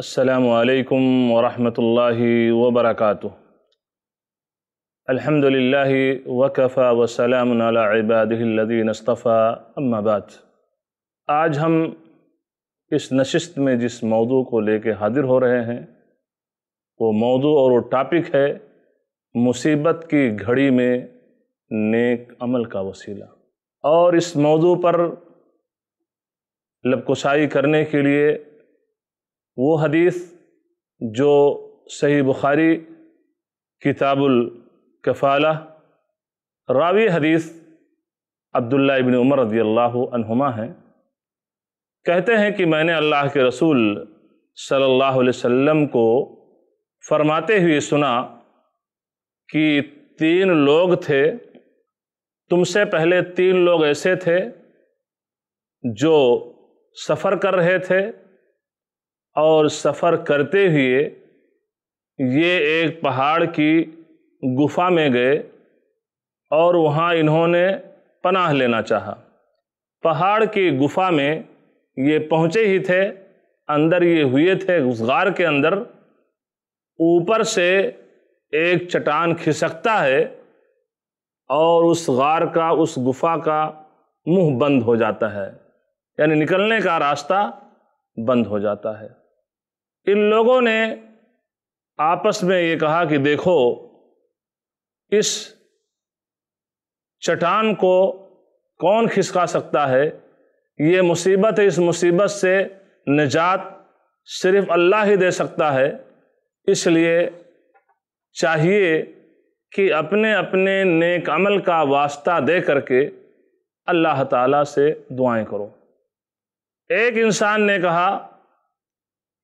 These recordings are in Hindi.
असलकम वरहमल वबरक अलहमदिल्ला वकफ़ा वसलामबादीनस्तफ़ा अम्माबाद आज हम इस नशस्त में जिस मौदू को लेके हाजिर हो रहे हैं वो मौजू और वो टॉपिक है मुसीबत की घड़ी में नेक अमल का वसीला और इस मौजू पर लबकुशाई करने के लिए वो हदीस जो सही बुखारी किताबुल कफ़ाला रावी हदीस अब्दुल्ला इबन उमर रदी अल्लाहुमा हैं कहते हैं कि मैंने अल्लाह के रसूल सल्लल्लाहु अलैहि वसल्लम को फरमाते हुए सुना कि तीन लोग थे तुमसे पहले तीन लोग ऐसे थे जो सफ़र कर रहे थे और सफ़र करते हुए ये एक पहाड़ की गुफा में गए और वहाँ इन्होंने पनाह लेना चाहा पहाड़ की गुफा में ये पहुँचे ही थे अंदर ये हुए थे उस गार के अंदर ऊपर से एक चट्टान खिसकता है और उस गार का उस गुफा का मुंह बंद हो जाता है यानी निकलने का रास्ता बंद हो जाता है इन लोगों ने आपस में ये कहा कि देखो इस चट्टान को कौन खिसका सकता है ये मुसीबत है इस मुसीबत से निजात सिर्फ अल्लाह ही दे सकता है इसलिए चाहिए कि अपने अपने नेक अमल का वास्ता दे करके अल्लाह ताला से दुआएं करो एक इंसान ने कहा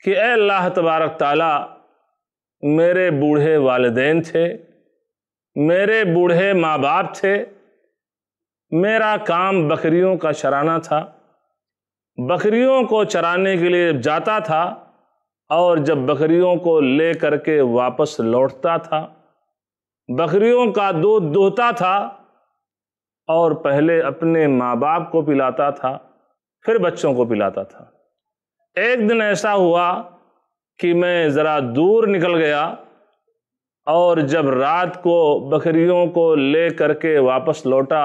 कि अल्लाह तबारक ताला मेरे बूढ़े वालदेन थे मेरे बूढ़े माँ बाप थे मेरा काम बकरियों का चराना था बकरियों को चराने के लिए जाता था और जब बकरियों को ले करके वापस लौटता था बकरियों का दूध दोहता था और पहले अपने माँ बाप को पिलाता था फिर बच्चों को पिलाता था एक दिन ऐसा हुआ कि मैं ज़रा दूर निकल गया और जब रात को बकरियों को ले करके वापस लौटा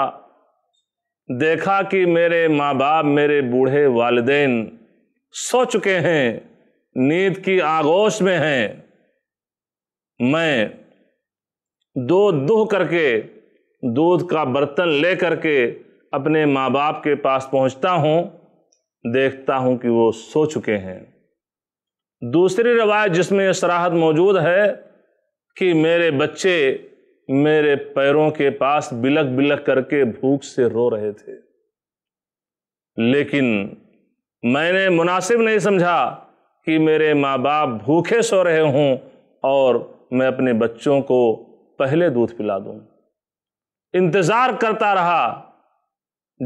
देखा कि मेरे माँ बाप मेरे बूढ़े वालदेन सो चुके हैं नींद की आगोश में हैं मैं दो दुह करके दूध का बर्तन ले करके अपने माँ बाप के पास पहुँचता हूँ देखता हूं कि वो सो चुके हैं दूसरी रवायत जिसमें यह सराहत मौजूद है कि मेरे बच्चे मेरे पैरों के पास बिलक बिलक करके भूख से रो रहे थे लेकिन मैंने मुनासिब नहीं समझा कि मेरे माँ बाप भूखे सो रहे हों और मैं अपने बच्चों को पहले दूध पिला दूँ इंतज़ार करता रहा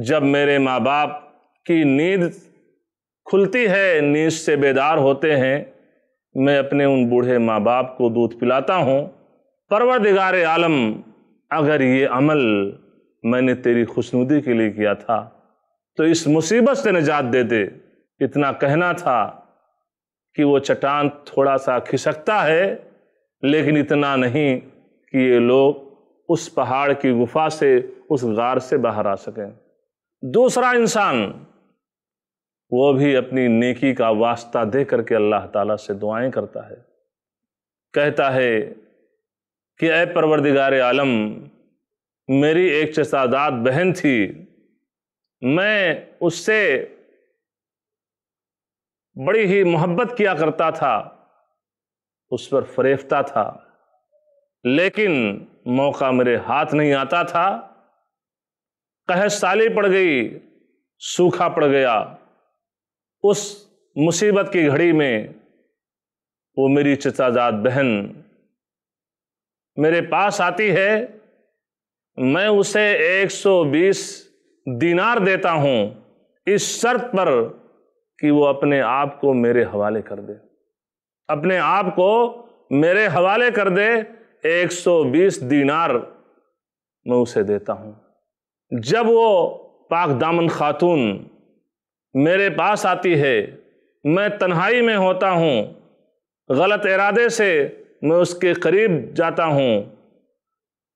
जब मेरे माँ बाप कि नींद खुलती है नींद से बेदार होते हैं मैं अपने उन बूढ़े माँ बाप को दूध पिलाता हूँ परवरदिगार आलम अगर ये अमल मैंने तेरी खुशनुदी के लिए किया था तो इस मुसीबत से निजात दे दे इतना कहना था कि वो चट्टान थोड़ा सा खिसकता है लेकिन इतना नहीं कि ये लोग उस पहाड़ की गुफा से उस गार से बाहर आ सकें दूसरा इंसान वो भी अपनी नेकी का वास्ता दे करके अल्लाह ताला से दुआएं करता है कहता है कि अय परवरदिगार आलम मेरी एक चसादात बहन थी मैं उससे बड़ी ही मोहब्बत किया करता था उस पर फरेफता था लेकिन मौका मेरे हाथ नहीं आता था कह साली पड़ गई सूखा पड़ गया उस मुसीबत की घड़ी में वो मेरी चचाजात बहन मेरे पास आती है मैं उसे 120 दिनार देता हूं इस शर्त पर कि वो अपने आप को मेरे हवाले कर दे अपने आप को मेरे हवाले कर दे 120 दिनार मैं उसे देता हूं जब वो पाक दामन खातून मेरे पास आती है मैं तन्हाई में होता हूँ गलत इरादे से मैं उसके करीब जाता हूँ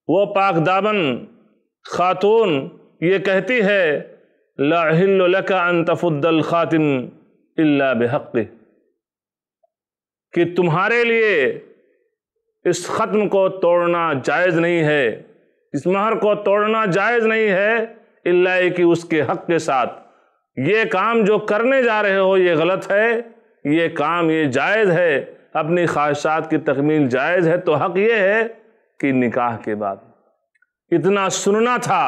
वो पाक दामन खातून ये कहती है लाहिल्लका अनतफुद्दल ख़ातिम अल्ला बेहक कि तुम्हारे लिए इस ख़त्म को तोड़ना जायज़ नहीं है इस महर को तोड़ना जायज़ नहीं है इल्ला कि उसके हक़ के साथ ये काम जो करने जा रहे हो ये गलत है ये काम ये जायज़ है अपनी ख्वाहिशात की तकमील जायज़ है तो हक ये है कि निकाह के बाद इतना सुनना था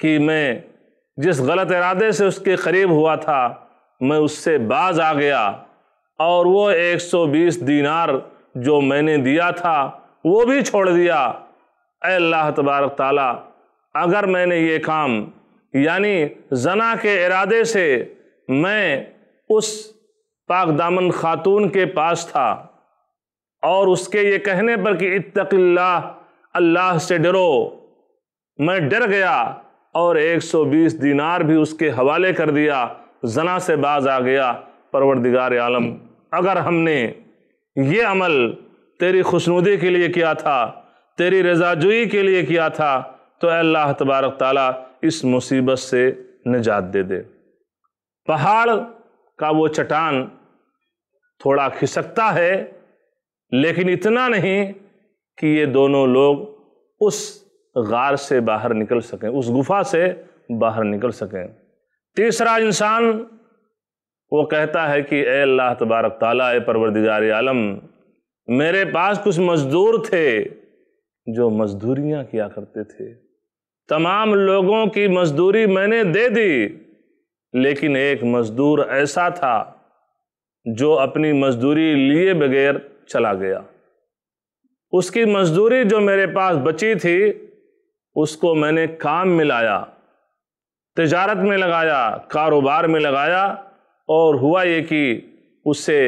कि मैं जिस गलत इरादे से उसके करीब हुआ था मैं उससे बाज आ गया और वो 120 दीनार जो मैंने दिया था वो भी छोड़ दिया अल्लाह तबारक ताला अगर मैंने ये काम यानी जना के इरादे से मैं उस पाक दामन खातून के पास था और उसके ये कहने पर कि इतकल्ला अल्लाह से डरो मैं डर गया और 120 दिनार भी उसके हवाले कर दिया जना से बाज आ गया परवरदिगार आलम अगर हमने ये अमल तेरी खुशनुदी के लिए किया था तेरी रजाजुई के लिए किया था तो अल्लाह तबारक ताली इस मुसीबत से निजात दे दे पहाड़ का वो चट्टान थोड़ा खिसकता है लेकिन इतना नहीं कि ये दोनों लोग उस गार से बाहर निकल सकें उस गुफा से बाहर निकल सकें तीसरा इंसान वो कहता है कि ए अल्लाह तबारक ताला ए परवरदिगार आलम मेरे पास कुछ मज़दूर थे जो मजदूरियाँ किया करते थे तमाम लोगों की मजदूरी मैंने दे दी लेकिन एक मजदूर ऐसा था जो अपनी मजदूरी लिए बगैर चला गया उसकी मजदूरी जो मेरे पास बची थी उसको मैंने काम में लाया तजारत में लगाया कारोबार में लगाया और हुआ ये कि उससे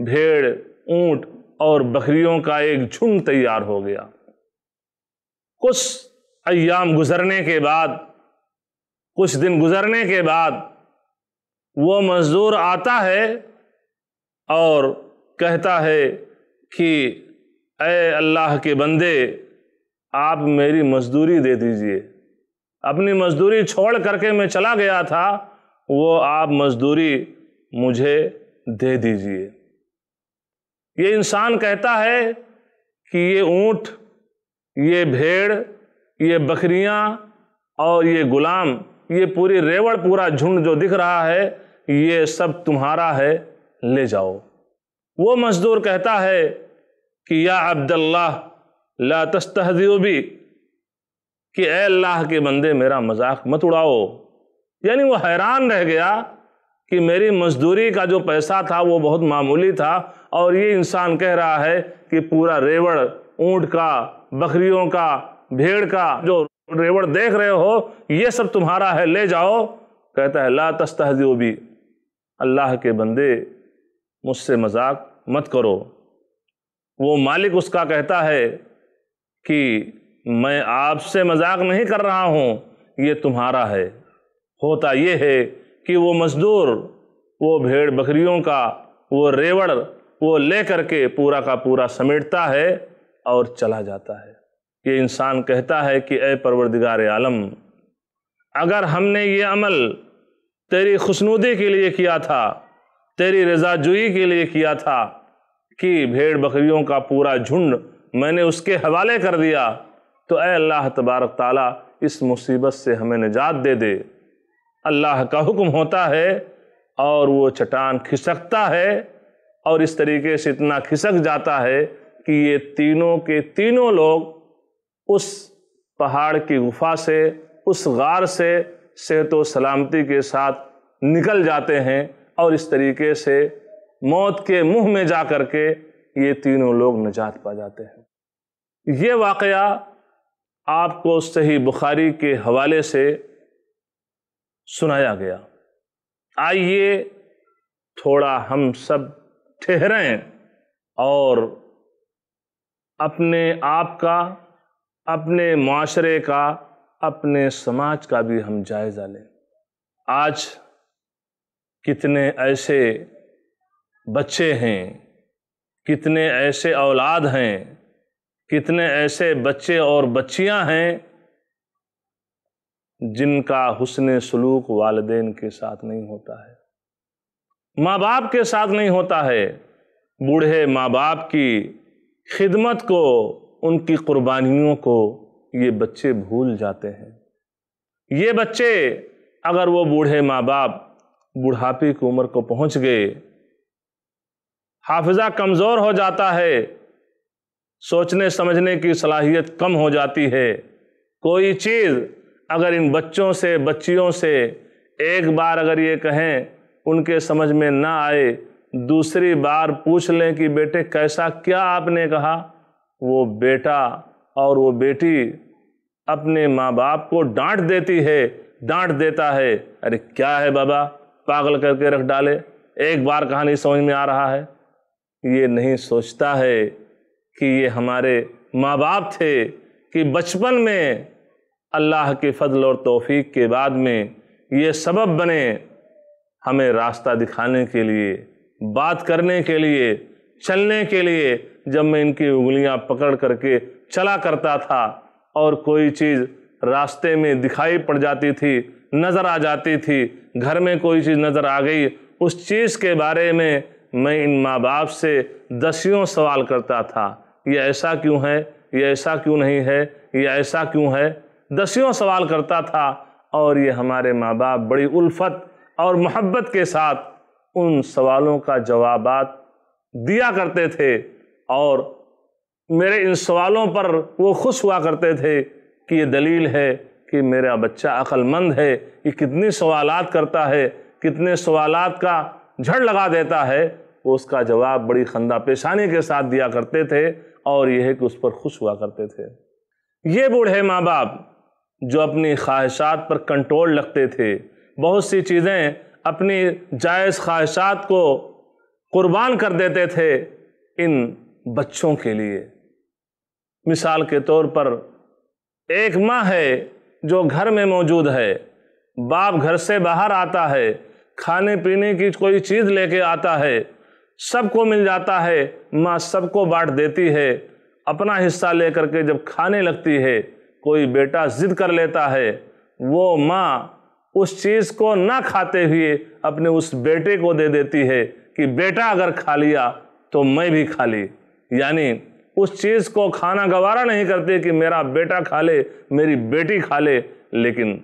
भेड़ ऊंट और बकरियों का एक झुंड तैयार हो गया कुछ अयाम गुज़रने के बाद कुछ दिन गुज़रने के बाद वो मज़दूर आता है और कहता है कि अय अल्लाह के बंदे आप मेरी मजदूरी दे दीजिए अपनी मजदूरी छोड़ करके मैं चला गया था वो आप मजदूरी मुझे दे दीजिए ये इंसान कहता है कि ये ऊँट ये भेड़ ये बकरियां और ये गुलाम ये पूरी रेवड़ पूरा झुंड जो दिख रहा है ये सब तुम्हारा है ले जाओ वो मजदूर कहता है कि या अब्दुल्ला ला कि ए अल्लाह के बंदे मेरा मजाक मत उड़ाओ यानी वो हैरान रह गया कि मेरी मजदूरी का जो पैसा था वो बहुत मामूली था और ये इंसान कह रहा है कि पूरा रेवड़ ऊंट का बकरियों का भेड़ का जो रेवड़ देख रहे हो ये सब तुम्हारा है ले जाओ कहता है ला तस्तहजो भी अल्लाह के बंदे मुझसे मजाक मत करो वो मालिक उसका कहता है कि मैं आपसे मजाक नहीं कर रहा हूँ ये तुम्हारा है होता ये है कि वो मज़दूर वो भेड़ बकरियों का वो रेवड़ वो ले करके पूरा का पूरा समेटता है और चला जाता है ये इंसान कहता है कि ए परवरदिगार आलम अगर हमने ये अमल तेरी खुशनुदी के लिए किया था तेरी रजाजुई के लिए किया था कि भेड़ बकरियों का पूरा झुंड मैंने उसके हवाले कर दिया तो ए अल्लाह तबारक ताला इस मुसीबत से हमें निजात दे दे अल्लाह का हुक्म होता है और वो चट्टान खिसकता है और इस तरीके से इतना खिसक जाता है कि ये तीनों के तीनों लोग उस पहाड़ की गुफा से उस गार से सेहत सलामती के साथ निकल जाते हैं और इस तरीके से मौत के मुंह में जा कर के ये तीनों लोग निजात पा जाते हैं ये वाक़ आपको सही बुखारी के हवाले से सुनाया गया आइए थोड़ा हम सब ठहरें और अपने आप का अपने माशरे का अपने समाज का भी हम जायज़ा लें आज कितने ऐसे बच्चे हैं कितने ऐसे औलाद हैं कितने ऐसे बच्चे और बच्चियां हैं जिनका हुसन सलूक वालदेन के साथ नहीं होता है माँ बाप के साथ नहीं होता है बूढ़े माँ बाप की खिदमत को उनकी कुर्बानियों को ये बच्चे भूल जाते हैं ये बच्चे अगर वो बूढ़े माँ बाप बुढ़ापे की उम्र को पहुँच गए हाफिज़ा कमज़ोर हो जाता है सोचने समझने की सलाहियत कम हो जाती है कोई चीज़ अगर इन बच्चों से बच्चियों से एक बार अगर ये कहें उनके समझ में ना आए दूसरी बार पूछ लें कि बेटे कैसा क्या आपने कहा वो बेटा और वो बेटी अपने माँ बाप को डांट देती है डांट देता है अरे क्या है बाबा पागल करके रख डाले एक बार कहानी समझ में आ रहा है ये नहीं सोचता है कि ये हमारे माँ बाप थे कि बचपन में अल्लाह के फजल और तौफीक के बाद में ये सबब बने हमें रास्ता दिखाने के लिए बात करने के लिए चलने के लिए जब मैं इनकी उंगलियां पकड़ करके चला करता था और कोई चीज़ रास्ते में दिखाई पड़ जाती थी नज़र आ जाती थी घर में कोई चीज़ नज़र आ गई उस चीज़ के बारे में मैं इन माँ बाप से दसियों सवाल करता था ये ऐसा क्यों है ये ऐसा क्यों नहीं है ये ऐसा क्यों है दसियों सवाल करता था और ये हमारे माँ बाप बड़ी उल्फत और मोहब्बत के साथ उन सवालों का जवाबात दिया करते थे और मेरे इन सवालों पर वो खुश हुआ करते थे कि ये दलील है कि मेरा बच्चा अक्लमंद है ये कितनी सवालात करता है कितने सवालात का झड़ लगा देता है वो उसका जवाब बड़ी खंदा पेशानी के साथ दिया करते थे और यह कि उस पर खुश हुआ करते थे ये बूढ़े माँ बाप जो अपनी ख्वाहिशात पर कंट्रोल रखते थे बहुत सी चीज़ें अपनी जायज़ ख्वाहिशात को कुर्बान कर देते थे इन बच्चों के लिए मिसाल के तौर पर एक माँ है जो घर में मौजूद है बाप घर से बाहर आता है खाने पीने की कोई चीज़ लेके आता है सबको मिल जाता है माँ सबको बांट देती है अपना हिस्सा लेकर के जब खाने लगती है कोई बेटा जिद कर लेता है वो माँ उस चीज़ को ना खाते हुए अपने उस बेटे को दे देती है कि बेटा अगर खा लिया तो मैं भी खा ली यानी उस चीज़ को खाना गवारा नहीं करते कि मेरा बेटा खा ले मेरी बेटी खा ले लेकिन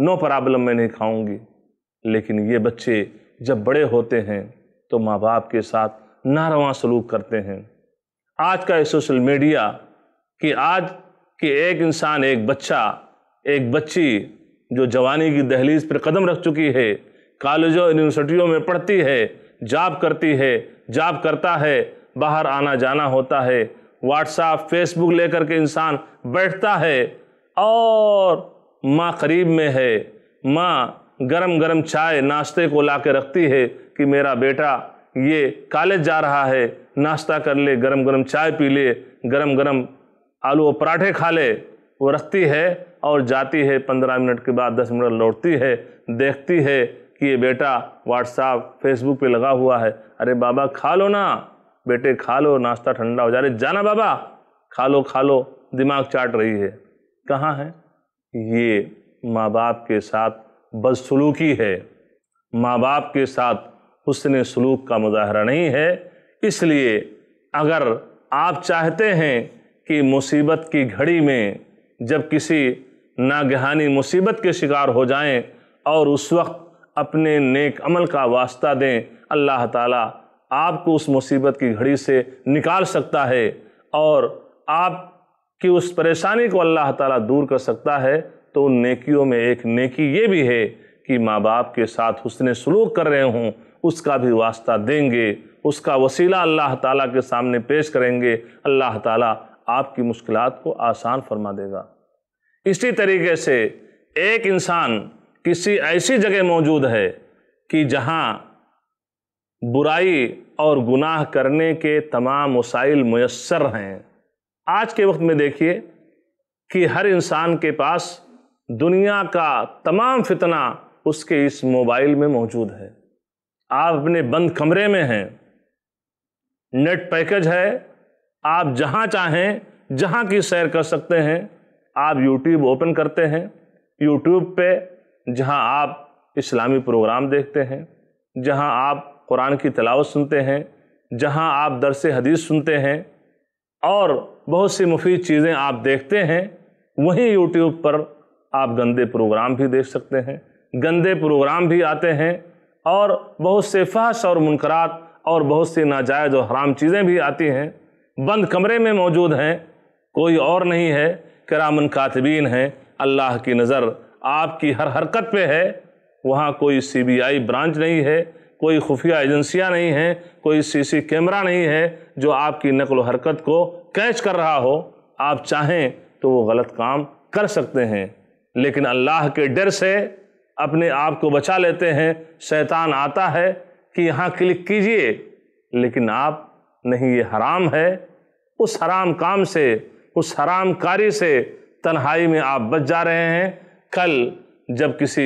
नो प्रॉब्लम मैं नहीं खाऊंगी लेकिन ये बच्चे जब बड़े होते हैं तो माँ बाप के साथ नारवा सलूक करते हैं आज का सोशल मीडिया कि आज कि एक इंसान एक बच्चा एक बच्ची जो जवानी की दहलीज पर कदम रख चुकी है कॉलेजों यूनिवर्सिटियों में पढ़ती है जाप करती है जाप करता है बाहर आना जाना होता है व्हाट्सएप फेसबुक लेकर के इंसान बैठता है और माँ करीब में है माँ गरम गरम चाय नाश्ते को ला के रखती है कि मेरा बेटा ये कॉलेज जा रहा है नाश्ता कर ले गरम गरम चाय पी ले गरम गरम आलू और पराठे खा ले वो रखती है और जाती है पंद्रह मिनट के बाद दस मिनट लौटती है देखती है कि ये बेटा व्हाट्सअप फेसबुक पे लगा हुआ है अरे बाबा खा लो ना बेटे खा लो नाश्ता ठंडा हो जा रे जाना बाबा खा लो खा लो दिमाग चाट रही है कहाँ है ये माँ बाप के साथ बदसलूकी है माँ बाप के साथ उसने सलूक का मुजाहरा नहीं है इसलिए अगर आप चाहते हैं कि मुसीबत की घड़ी में जब किसी नागहानी मुसीबत के शिकार हो जाएं और उस वक्त अपने नेक अमल का वास्ता दें अल्लाह ताला आपको उस मुसीबत की घड़ी से निकाल सकता है और आपकी उस परेशानी को अल्लाह ताला दूर कर सकता है तो उन नेकियों में एक नेकी ये भी है कि माँ बाप के साथ हुसने सलूक कर रहे हों उसका भी वास्ता देंगे उसका वसीला अल्लाह ताला के सामने पेश करेंगे अल्लाह ताला आपकी मुश्किलात को आसान फरमा देगा इसी तरीके से एक इंसान किसी ऐसी जगह मौजूद है कि जहाँ बुराई और गुनाह करने के तमाम वसाइल मैसर हैं आज के वक्त में देखिए कि हर इंसान के पास दुनिया का तमाम फितना उसके इस मोबाइल में मौजूद है आप अपने बंद कमरे में हैं नेट पैकेज है आप जहाँ चाहें जहाँ की सैर कर सकते हैं आप यूट्यूब ओपन करते हैं यूट्यूब पे जहां आप इस्लामी प्रोग्राम देखते हैं जहां आप कुरान की तलावत सुनते हैं जहां आप दरस हदीस सुनते हैं और बहुत सी मुफीद चीज़ें आप देखते हैं वहीं यूट्यूब पर आप गंदे प्रोग्राम भी देख सकते हैं गंदे प्रोग्राम भी आते हैं और बहुत से फहश और मुनकरात और बहुत सी नाजायज़ और हराम चीज़ें भी आती हैं बंद कमरे में मौजूद हैं कोई और नहीं है करामन कातबीन हैं अल्लाह की नज़र आपकी हर हरकत पे है वहाँ कोई सीबीआई ब्रांच नहीं है कोई खुफिया एजेंसियाँ नहीं हैं कोई सीसी कैमरा नहीं है जो आपकी नकल हरकत को कैच कर रहा हो आप चाहें तो वो गलत काम कर सकते हैं लेकिन अल्लाह के डर से अपने आप को बचा लेते हैं शैतान आता है कि यहाँ क्लिक कीजिए लेकिन आप नहीं ये हराम है उस हराम काम से उस हराम कारी से तन्हाई में आप बच जा रहे हैं कल जब किसी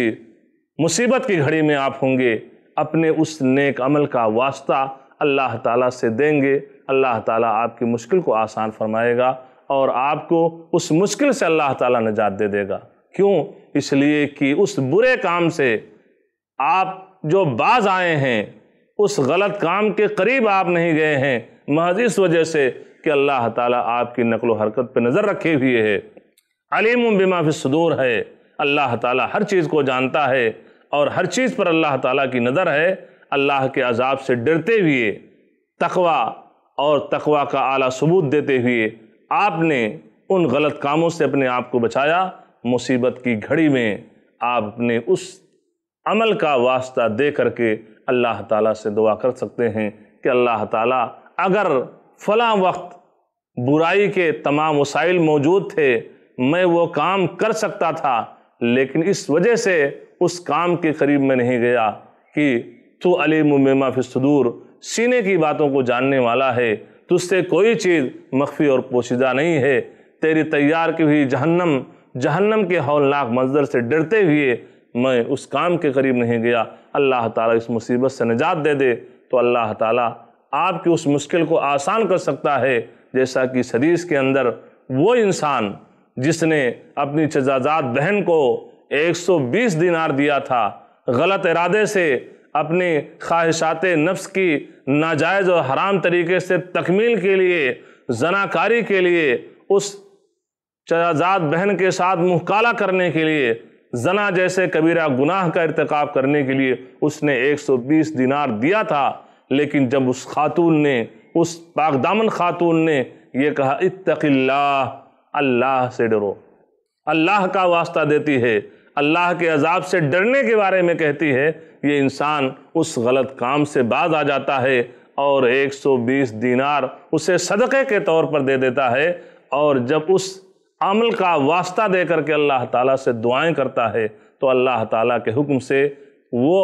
मुसीबत की घड़ी में आप होंगे अपने उस नेक अमल का वास्ता अल्लाह ताला से देंगे अल्लाह ताला आपकी मुश्किल को आसान फरमाएगा और आपको उस मुश्किल से अल्लाह ताला नजात दे देगा क्यों इसलिए कि उस बुरे काम से आप जो बाज आए हैं उस गलत काम के करीब आप नहीं गए हैं महज इस वजह से कि अल्लाह ताला आपकी नकलो हरकत पर नज़र रखे हुए है अलीम बिमा फिसदूर है अल्लाह ताला हर चीज़ को जानता है और हर चीज़ पर अल्लाह ताला की नज़र है अल्लाह के अजाब से डरते हुए तकवा और तकवा का आला सबूत देते हुए आपने उन गलत कामों से अपने आप को बचाया मुसीबत की घड़ी में आपने उस अमल का वास्ता दे करके अल्लाह ताला से दुआ कर सकते हैं कि अल्लाह ताला अगर फ़लाँ वक्त बुराई के तमाम वसाइल मौजूद थे मैं वो काम कर सकता था लेकिन इस वजह से उस काम के करीब में नहीं गया कि तू अलीम फिर फिसदूर सीने की बातों को जानने वाला है तुझसे कोई चीज़ मख्फी और पोशीदा नहीं है तेरी तैयार की हुई जहन्नम जहन्नम के हौलनाक मंजर से डरते हुए मैं उस काम के करीब नहीं गया अल्लाह ताला इस मुसीबत से निजात दे दे तो अल्लाह ताला आपकी उस मुश्किल को आसान कर सकता है जैसा कि सदीस के अंदर वो इंसान जिसने अपनी शहजादात बहन को 120 दिनार दिया था गलत इरादे से अपनी ख्वाहिशात नफ्स की नाजायज़ और हराम तरीके से तकमील के लिए जनाकारी के लिए उस शहजादात बहन के साथ मुहकाला करने के लिए जना जैसे कबीरा गुनाह का इरतकब करने के लिए उसने 120 दिनार दिया था लेकिन जब उस खातून ने उस पाकदामन खातून ने यह कहा इतकिल्ला अल्लाह से डरो अल्लाह का वास्ता देती है अल्लाह के अजाब से डरने के बारे में कहती है ये इंसान उस गलत काम से बाज आ जाता है और 120 दीनार उसे सदक़े के तौर पर दे देता है और जब उस अमल का वास्ता दे करके अल्लाह ताला से दुआएं करता है तो अल्लाह ताला के हुक्म से वो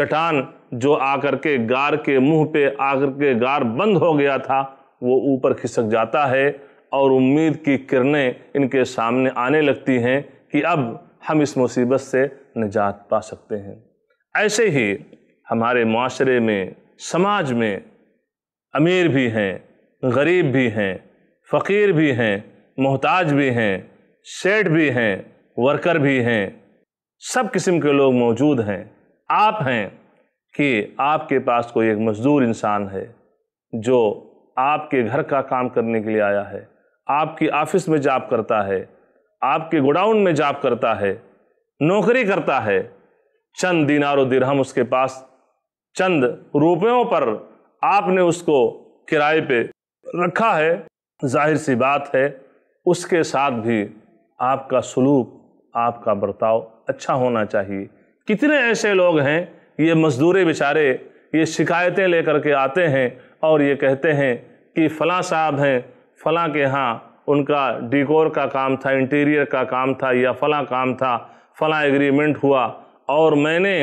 चटान जो आकर के गार के मुंह पे आकर के गार बंद हो गया था वो ऊपर खिसक जाता है और उम्मीद की किरणें इनके सामने आने लगती हैं कि अब हम इस मुसीबत से निजात पा सकते हैं ऐसे ही हमारे माशरे में समाज में अमीर भी हैं गरीब भी हैं फ़कीर भी हैं मोहताज भी हैं सेठ भी हैं वर्कर भी हैं सब किस्म के लोग मौजूद हैं आप हैं कि आपके पास कोई एक मज़दूर इंसान है जो आपके घर का काम करने के लिए आया है आपकी ऑफिस में जाप करता है आपके गोडाउन में जाप करता है नौकरी करता है चंद दिनार दिरहम उसके पास चंद रुपयों पर आपने उसको किराए पे रखा है जाहिर सी बात है उसके साथ भी आपका सलूक आपका बर्ताव अच्छा होना चाहिए कितने ऐसे लोग हैं ये मजदूरे बेचारे ये शिकायतें लेकर के आते हैं और ये कहते हैं कि फ़लाँ साहब हैं फ़लाँ के यहाँ उनका डिकोर का काम था इंटीरियर का काम था या फ़लाँ काम था फ़लाँ एग्रीमेंट हुआ और मैंने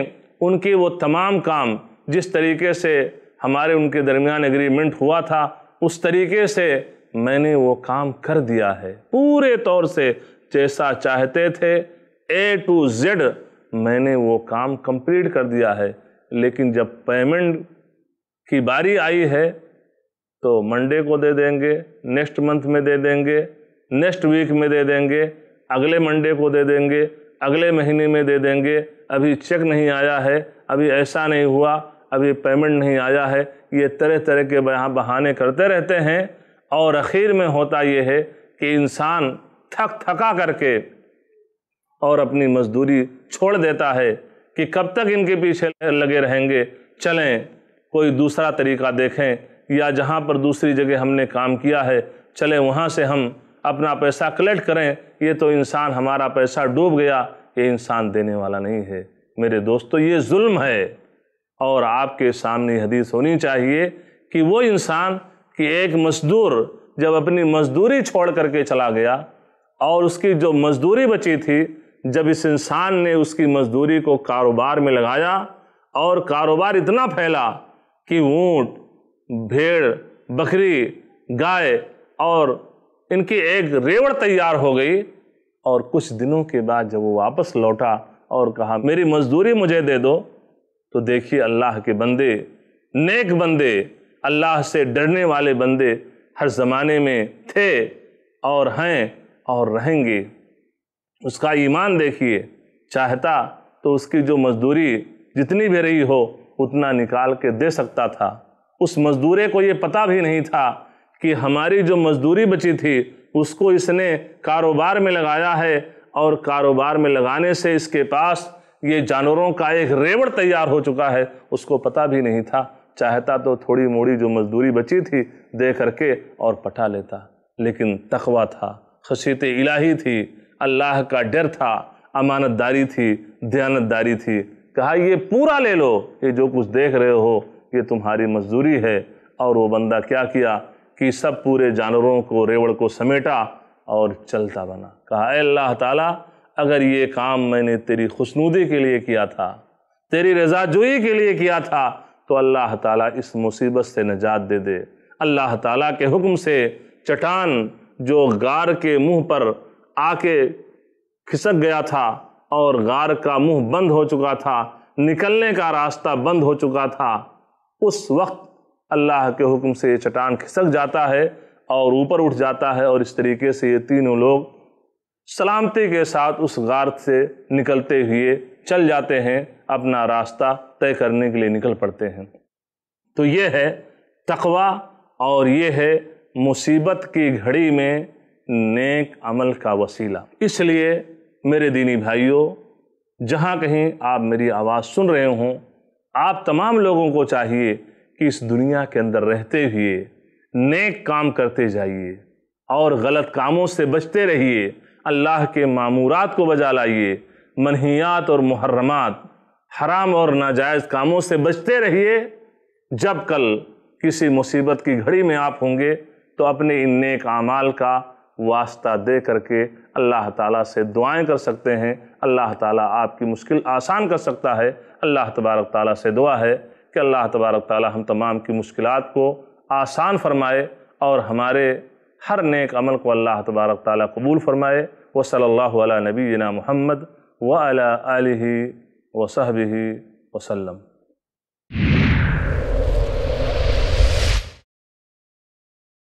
उनके वो तमाम काम जिस तरीके से हमारे उनके दरमियान एग्रीमेंट हुआ था उस तरीके से मैंने वो काम कर दिया है पूरे तौर से जैसा चाहते थे ए टू जेड मैंने वो काम कंप्लीट कर दिया है लेकिन जब पेमेंट की बारी आई है तो मंडे को दे देंगे नेक्स्ट मंथ में दे देंगे नेक्स्ट वीक में दे देंगे अगले मंडे को दे देंगे अगले महीने में दे देंगे अभी चेक नहीं आया है अभी ऐसा नहीं हुआ अभी पेमेंट नहीं आया है ये तरह तरह के बहाने करते रहते हैं और आखिर में होता ये है कि इंसान थक थका करके और अपनी मजदूरी छोड़ देता है कि कब तक इनके पीछे लगे रहेंगे चलें कोई दूसरा तरीका देखें या जहाँ पर दूसरी जगह हमने काम किया है चले वहाँ से हम अपना पैसा कलेक्ट करें ये तो इंसान हमारा पैसा डूब गया ये इंसान देने वाला नहीं है मेरे दोस्तों ये जुल्म है और आपके सामने हदीस होनी चाहिए कि वो इंसान कि एक मजदूर जब अपनी मजदूरी छोड़ करके चला गया और उसकी जो मजदूरी बची थी जब इस इंसान ने उसकी मजदूरी को कारोबार में लगाया और कारोबार इतना फैला कि ऊँट भेड़ बकरी गाय और इनकी एक रेवड़ तैयार हो गई और कुछ दिनों के बाद जब वो वापस लौटा और कहा मेरी मजदूरी मुझे दे दो तो देखिए अल्लाह के बंदे नेक बंदे अल्लाह से डरने वाले बंदे हर ज़माने में थे और हैं और रहेंगे उसका ईमान देखिए चाहता तो उसकी जो मजदूरी जितनी भी रही हो उतना निकाल के दे सकता था उस मज़दूरे को ये पता भी नहीं था कि हमारी जो मज़दूरी बची थी उसको इसने कारोबार में लगाया है और कारोबार में लगाने से इसके पास ये जानवरों का एक रेवड़ तैयार हो चुका है उसको पता भी नहीं था चाहता तो थोड़ी मोड़ी जो मजदूरी बची थी दे करके और पटा लेता लेकिन तखवा था खशीत इलाही थी अल्लाह का डर था अमानतदारी थी दयानतदारी थी कहा ये पूरा ले लो ये जो कुछ देख रहे हो ये तुम्हारी मजदूरी है और वो बंदा क्या किया कि सब पूरे जानवरों को रेवड़ को समेटा और चलता बना कहा अल्लाह ताला अगर ये काम मैंने तेरी खुशनूदी के लिए किया था तेरी रजाजोई के लिए किया था तो अल्लाह ताला इस मुसीबत से निजात दे दे अल्लाह ताला के हुक्म से चटान जो गार के मुंह पर आके खिसक गया था और गार का मुंह बंद हो चुका था निकलने का रास्ता बंद हो चुका था उस वक्त अल्लाह के हुक्म से ये चट्टान खिसक जाता है और ऊपर उठ जाता है और इस तरीके से ये तीनों लोग सलामती के साथ उस गार से निकलते हुए चल जाते हैं अपना रास्ता तय करने के लिए निकल पड़ते हैं तो ये है तकवा और ये है मुसीबत की घड़ी में नेक अमल का वसीला इसलिए मेरे दीनी भाइयों जहाँ कहीं आप मेरी आवाज़ सुन रहे हों आप तमाम लोगों को चाहिए कि इस दुनिया के अंदर रहते हुए नेक काम करते जाइए और गलत कामों से बचते रहिए अल्लाह के मामूरात को बजा लाइए मनहियात और मुहर्रमात हराम और नाजायज़ कामों से बचते रहिए जब कल किसी मुसीबत की घड़ी में आप होंगे तो अपने इन नेक आमाल का वास्ता दे करके अल्लाह ताला से दुआएं कर सकते हैं अल्लाह ताला आपकी मुश्किल आसान कर सकता है अल्लाह तबारक ताली से दुआ है कि अल्लाह तबारक ताला हम तमाम की मुश्किल को आसान फरमाए और हमारे हर नेक अमल को अल्लाह तबारक ताला कबूल फ़रमाए व सल्ला नबीना महमद व अला ही वसलम